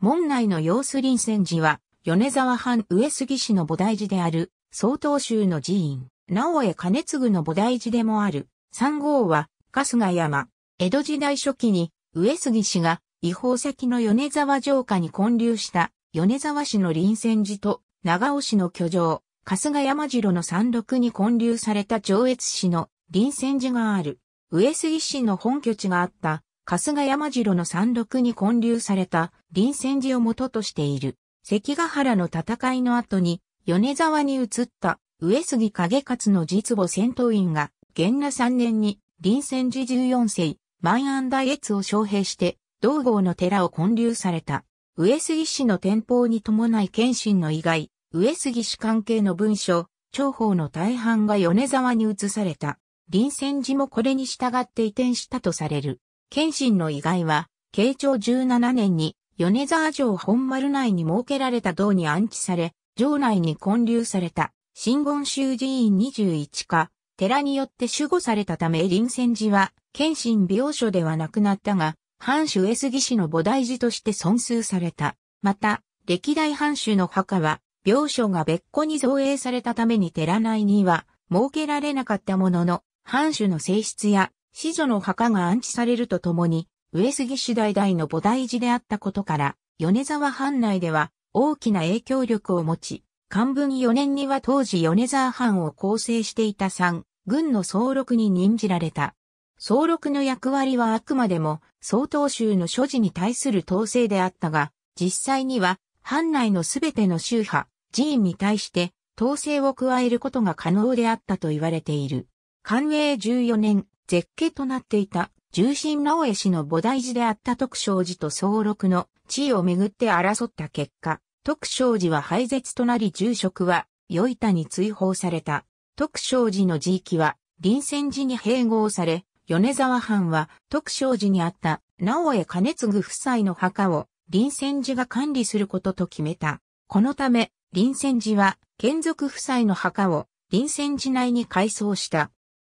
門内の様子臨泉寺は、米沢藩上杉市の菩提寺である、曹洞宗の寺院、直江兼次の菩提寺でもある、三号は、春日山、江戸時代初期に、上杉氏が、違法先の米沢城下に建立した、米沢市の臨泉寺と、長尾市の居城、春日山城の山麓に建立された上越市の臨泉寺がある。上杉市の本拠地があった春日山城の山麓に建立された臨戦寺を元としている。関ヶ原の戦いの後に、米沢に移った上杉景勝の実母戦闘員が、元那3年に臨戦寺14世、万安大越を招聘して、道郷の寺を建立された。上杉氏の天保に伴い謙信の以外、上杉氏関係の文書、長方の大半が米沢に移された。臨戦寺もこれに従って移転したとされる。謙信の遺骸は、慶長17年に、米沢城本丸内に設けられた堂に安置され、城内に建立された、新言宗寺院21か、寺によって守護されたため臨戦寺は、謙信病所ではなくなったが、藩主上杉氏の菩提寺として尊崇された。また、歴代藩主の墓は、病所が別個に造営されたために寺内には、設けられなかったものの、藩主の性質や子女の墓が安置されるとともに、上杉氏代々の菩提寺であったことから、米沢藩内では大きな影響力を持ち、漢文4年には当時米沢藩を構成していた三、軍の総録に任じられた。総録の役割はあくまでも、総統州の所持に対する統制であったが、実際には、藩内のすべての宗派、寺院に対して、統制を加えることが可能であったと言われている。官営14年、絶景となっていた重臣直江氏の菩提寺であった徳勝寺と総六の地位をめぐって争った結果、徳勝寺は廃絶となり住職は、与板に追放された。徳勝寺の地域は、臨戦寺に併合され、米沢藩は徳勝寺にあった直江兼次夫妻の墓を臨戦寺が管理することと決めた。このため、臨戦寺は、県属夫妻の墓を臨戦寺内に改装した。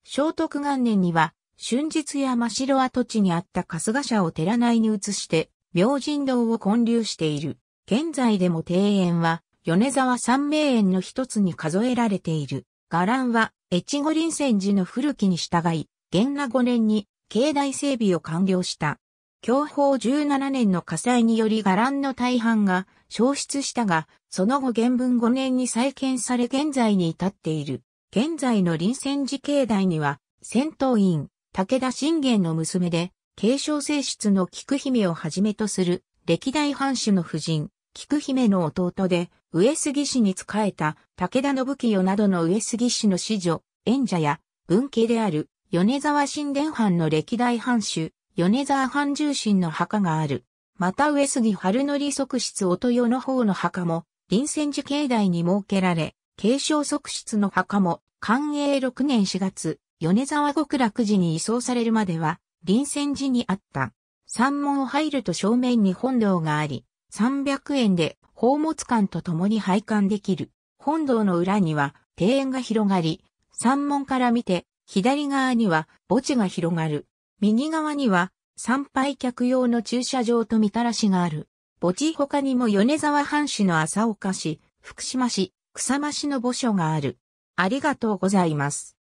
聖徳元年には、春日や真城跡地にあった春日社を寺内に移して、明神堂を建立している。現在でも庭園は、米沢三名園の一つに数えられている。伽藍は、越後林泉寺の古きに従い、元那5年に、境内整備を完了した。享保17年の火災により伽藍の大半が消失したが、その後原文5年に再建され現在に至っている。現在の臨戦寺境内には、戦闘員、武田信玄の娘で、継承性質の菊姫をはじめとする、歴代藩主の夫人、菊姫の弟で、上杉氏に仕えた武田信清などの上杉氏の子女、縁者や文家である米沢神殿藩の歴代藩主、米沢藩重臣の墓がある。また上杉春則側室音代の方の墓も、臨戦寺境内に設けられ、継承側室の墓も、寛永6年4月、米沢極楽寺に移送されるまでは、臨戦時にあった。山門を入ると正面に本堂があり、300円で宝物館と共に拝観できる。本堂の裏には庭園が広がり、山門から見て、左側には墓地が広がる。右側には参拝客用の駐車場とみたらしがある。墓地他にも米沢藩市の朝岡市、福島市、草間市の墓所がある。ありがとうございます。